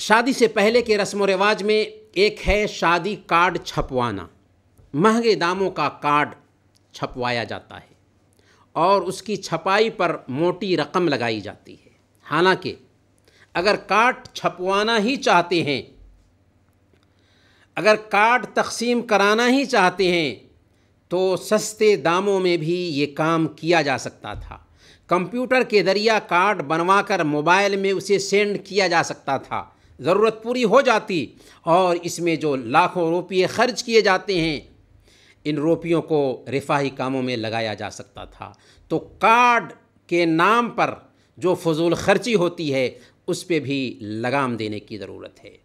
शादी से पहले के रस्म व रिवाज में एक है शादी कार्ड छपवाना महंगे दामों का कार्ड छपवाया जाता है और उसकी छपाई पर मोटी रकम लगाई जाती है हालांकि अगर कार्ड छपवाना ही चाहते हैं अगर कार्ड तकसीम कराना ही चाहते हैं तो सस्ते दामों में भी ये काम किया जा सकता था कंप्यूटर के ज़रिया कार्ड बनवाकर मोबाइल में उसे सेंड किया जा सकता था ज़रूरत पूरी हो जाती और इसमें जो लाखों रुपये खर्च किए जाते हैं इन रुपयों को रिफाही कामों में लगाया जा सकता था तो कार्ड के नाम पर जो फजूल खर्ची होती है उस पर भी लगाम देने की ज़रूरत है